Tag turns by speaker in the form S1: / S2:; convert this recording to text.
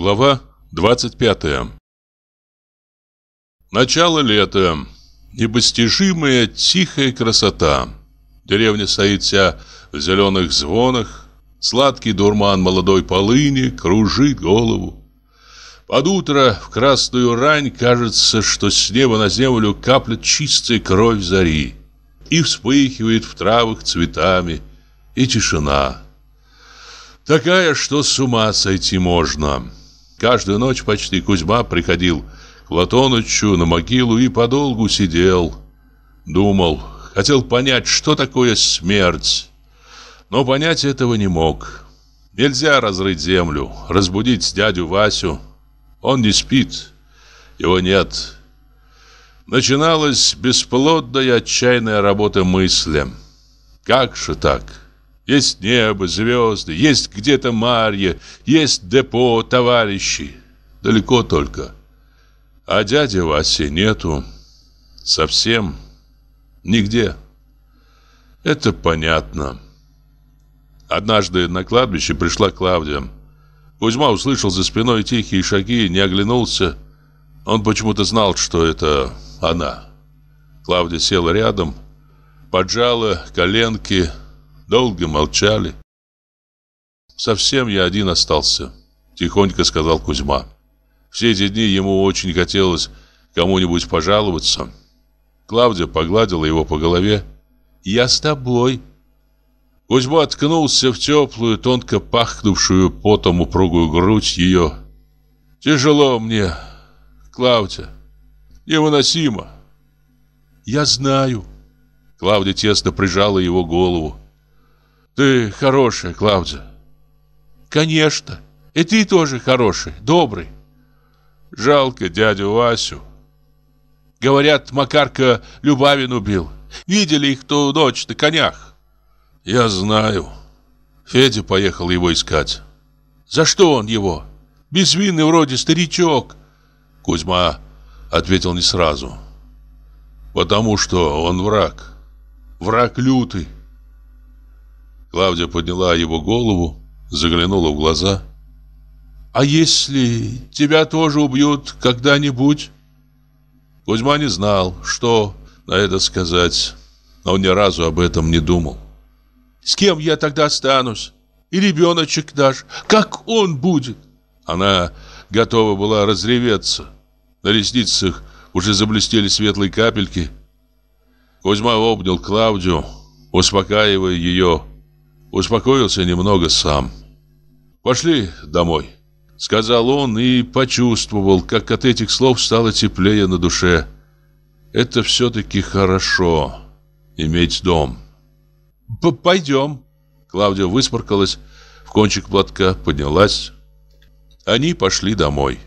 S1: Глава 25 Начало лета. Непостижимая тихая красота. Деревня стоит вся в зеленых звонах. Сладкий дурман молодой полыни кружит голову. Под утро в красную рань кажется, что с неба на землю каплет чистая кровь зари. И вспыхивает в травах цветами. И тишина. Такая, что с ума сойти можно. Каждую ночь почти Кузьма приходил к Платонычу на могилу и подолгу сидел. Думал, хотел понять, что такое смерть. Но понять этого не мог. Нельзя разрыть землю, разбудить дядю Васю. Он не спит, его нет. Начиналась бесплодная отчаянная работа мысли. Как же так? Есть небо, звезды, есть где-то Марья, есть депо, товарищи. Далеко только. А дяди Васи нету. Совсем. Нигде. Это понятно. Однажды на кладбище пришла Клавдия. Кузьма услышал за спиной тихие шаги, не оглянулся. Он почему-то знал, что это она. Клавдия села рядом, поджала коленки, Долго молчали. «Совсем я один остался», — тихонько сказал Кузьма. Все эти дни ему очень хотелось кому-нибудь пожаловаться. Клавдия погладила его по голове. «Я с тобой». Кузьма откнулся в теплую, тонко пахнувшую потом упругую грудь ее. «Тяжело мне, Клавдия, невыносимо». «Я знаю». Клавдия тесно прижала его голову. Ты хорошая, Клауза. Конечно. И ты тоже хороший, добрый. Жалко дядю Васю. Говорят, Макарка Любавин убил. Видели их ту ночь на конях. Я знаю. Федя поехал его искать. За что он его? Безвинный вроде старичок. Кузьма ответил не сразу. Потому что он враг. Враг лютый. Клавдия подняла его голову, заглянула в глаза. «А если тебя тоже убьют когда-нибудь?» Кузьма не знал, что на это сказать. Он ни разу об этом не думал. «С кем я тогда останусь? И ребеночек наш, как он будет?» Она готова была разреветься. На ресницах уже заблестели светлые капельки. Кузьма обнял Клавдию, успокаивая ее Успокоился немного сам. «Пошли домой», — сказал он и почувствовал, как от этих слов стало теплее на душе. «Это все-таки хорошо, иметь дом». П «Пойдем», — Клавдия выспоркалась, в кончик платка поднялась. Они пошли домой.